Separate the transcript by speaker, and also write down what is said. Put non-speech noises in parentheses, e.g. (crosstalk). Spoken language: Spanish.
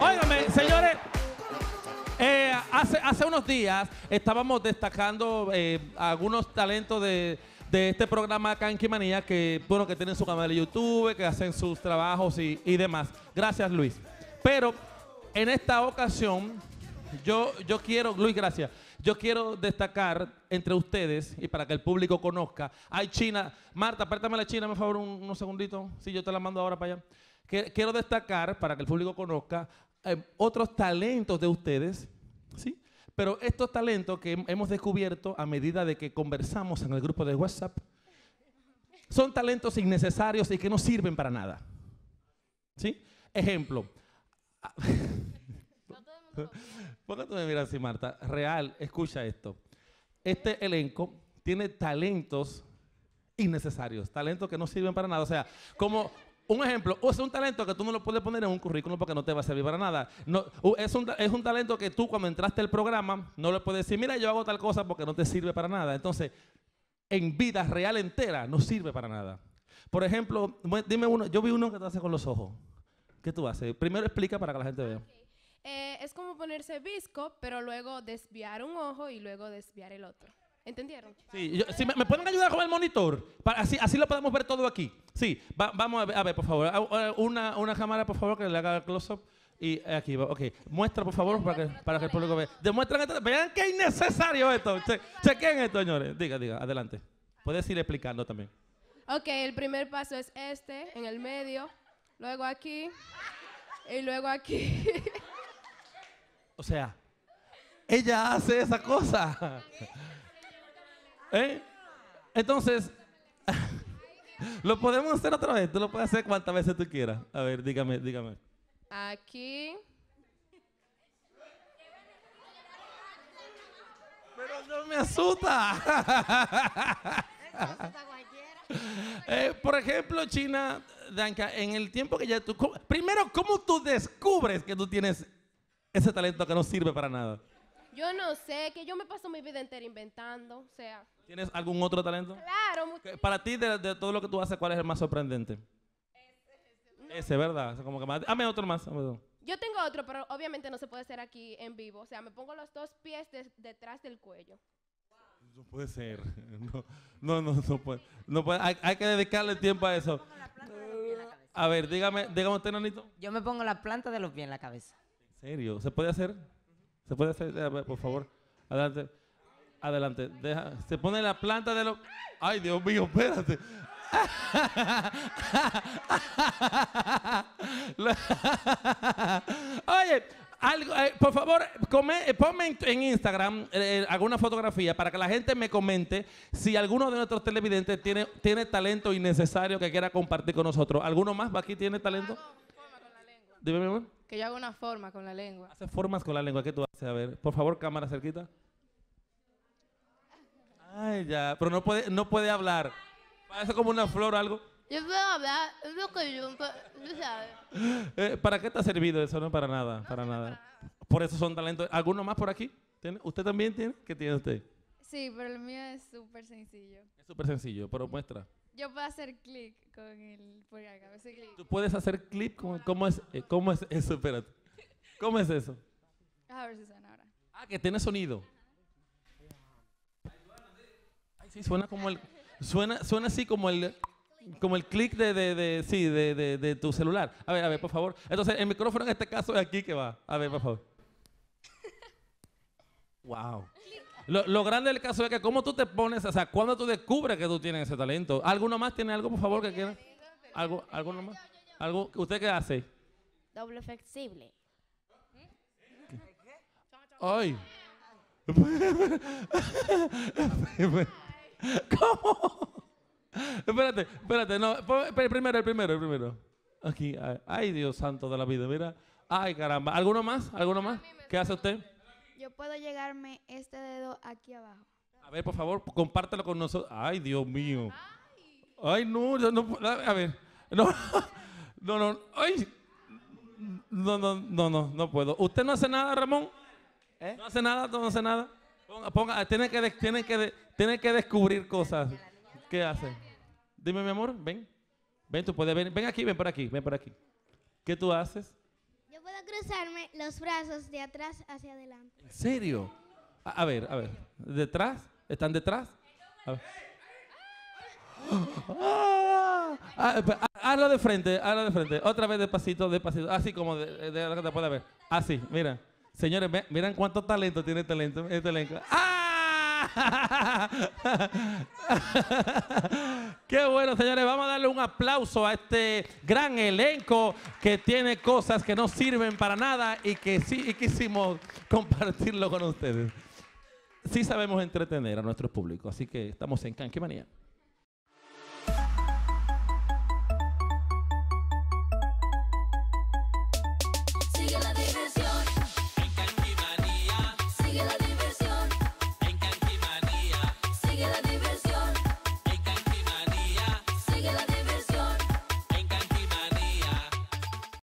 Speaker 1: Óigame, señores. Eh, hace, hace unos días estábamos destacando eh, algunos talentos de, este programa Kanki Manía que, bueno, que tienen su canal de YouTube, que hacen sus trabajos y, demás. Gracias, Luis. Pero en esta ocasión, yo, yo quiero, Luis, gracias. Yo quiero destacar entre ustedes y para que el público conozca. Hay China. Marta, apártame la China, por favor, unos segunditos. Sí, yo te la mando ahora para allá. quiero destacar, para que el público conozca, otros talentos de ustedes, ¿sí? Pero estos talentos que hemos descubierto a medida de que conversamos en el grupo de WhatsApp, son talentos innecesarios y que no sirven para nada. ¿Sí? Ejemplo. (laughs) ¿Por así, Marta? Real, escucha esto. Este elenco tiene talentos innecesarios, talentos que no sirven para nada. O sea, como, un ejemplo, es un talento que tú no lo puedes poner en un currículum porque no te va a servir para nada. No, es, un, es un talento que tú cuando entraste al programa no le puedes decir, mira, yo hago tal cosa porque no te sirve para nada. Entonces, en vida real entera no sirve para nada. Por ejemplo, dime uno, yo vi uno que te hace con los ojos. ¿Qué tú haces? Primero explica para que la gente vea. Eh, es como ponerse visco, pero luego desviar un ojo y luego desviar el otro. ¿Entendieron? Sí, si me, me, pueden ayudar con el monitor, para, así, así lo podemos ver todo aquí. Sí, vamos a ver, a ver, por favor. Ah, ah, una, cámara, por favor, que le haga close-up. Y aquí ok. Muestra, por favor, para que, para que el público vea. Demuestran Vean que es innecesario esto. chequen esto, señores. Diga, diga, adelante. Puedes ir explicando también. Ok, el primer paso es este, en el medio. Luego aquí. Y luego aquí. o sea, ella hace esa cosa. (laughs) ¿Eh? Entonces, lo podemos hacer otra vez. Tú lo puedes hacer cuantas veces tú quieras. A ver, dígame, dígame. Aquí. Pero no me asusta. (laughs) Eh, por ejemplo, China, Danka, en el tiempo que ya tú... Primero, ¿cómo tú descubres que tú tienes ese talento que no sirve para nada? Yo no sé, que yo me paso mi vida entera inventando, o sea. ¿Tienes algún otro talento? Claro. muchísimo. para ti, de, todo lo que tú haces, ¿cuál es el más sorprendente? Ese, ese, ese ¿verdad? como otro más. Yo tengo otro, pero obviamente no se puede hacer aquí en vivo. O sea, me pongo los dos pies detrás del cuello. No puede ser. (laughs) No, no, no, puede. Hay, que dedicarle tiempo a eso. A ver, dígame, dígame usted, Nanito. Yo me pongo la planta de los pies en la cabeza. ¿En serio? ¿Se puede hacer? ¿Se puede hacer? por favor. Adelante. Adelante. Deja. Se pone la planta de los. Ay, Dios mío, espérate. (laughs) Oye, algo, eh, por favor, come, eh, ponme en, Instagram eh, alguna fotografía para que la gente me comente si alguno de nuestros televidentes tiene, tiene talento innecesario que quiera compartir con nosotros. ¿Alguno más aquí tiene talento? Dime, mi amor. Que yo hago una forma con la lengua. Hace formas con la lengua. ¿Qué tú haces? A ver, por favor, cámara cerquita. Ay, ya. Pero no puede, no puede hablar. Parece como una flor o algo. Yo puedo hablar, que yo, (laughs) eh, ¿Para qué te ha servido eso? No para nada, para, nada. Por eso son talentos. ¿Alguno más por aquí? ¿Tiene? ¿Usted también tiene? ¿Qué tiene usted? Sí, pero el mío es súper sencillo. Es súper sencillo, pero muestra. Yo puedo hacer clic con el Tú puedes hacer clic con cómo es, eh, cómo es eso, espérate. ¿Cómo es eso? A
Speaker 2: ver si suena ahora. Ah, que
Speaker 1: tiene sonido. Ay, sí, suena como el suena suena así como el como el clic de, sí, de, de tu celular. A ver, a ver, por favor. Entonces, el micrófono en este caso es aquí que va. A ver, por favor. (laughs) Wow. Lo, lo, grande del caso es que cómo tú te pones, o sea, cuando tú descubres que tú tienes ese talento. ¿Alguno más tiene algo, por favor, que quiera? ¿Algo, ¿Alguno más? ¿Algo? ¿Usted qué hace? Doble flexible. Ay. (laughs) ¿Cómo? Espérate, espérate, no, el primero, el primero, el primero. Aquí, ay, Dios santo de la vida, mira. Ay, caramba. ¿Alguno más? ¿Alguno más? ¿Qué hace usted? Yo puedo llegarme este dedo aquí abajo. A ver, por favor, compártelo con nosotros. Ay, Dios mío. Ay, no, yo no. A ver. No, (laughs) no, no. No, no, no, no, puedo. ¿Usted no hace nada, Ramón? ¿Eh? ¿No hace nada? ¿No hace nada? que, ah, tiene que, tiene que descubrir cosas. ¿Qué hace? Dime, mi amor, ven. Ven, tú puedes venir. Ven aquí, ven por aquí, ven por aquí. ¿Qué tú haces? puedo cruzarme los brazos de atrás hacia adelante. ¿En serio? A, ver, a ver. ¿Detrás? ¿Están detrás? A ver. (gasps) Ah, ah, ah, hazlo de frente, hazlo de frente. Otra vez despacito, despacito. Así como de, lo que te puede ver. Así, mira. Señores, miren cuánto talento tiene este talento, este elenco. ¡Ah! (laughs) Qué bueno, señores. Vamos a darle un aplauso a este gran elenco que tiene cosas que no sirven para nada y que sí quisimos (laughs) compartirlo con ustedes. Sí sabemos entretener a nuestro público, así que estamos en Canquimanía la Sigue la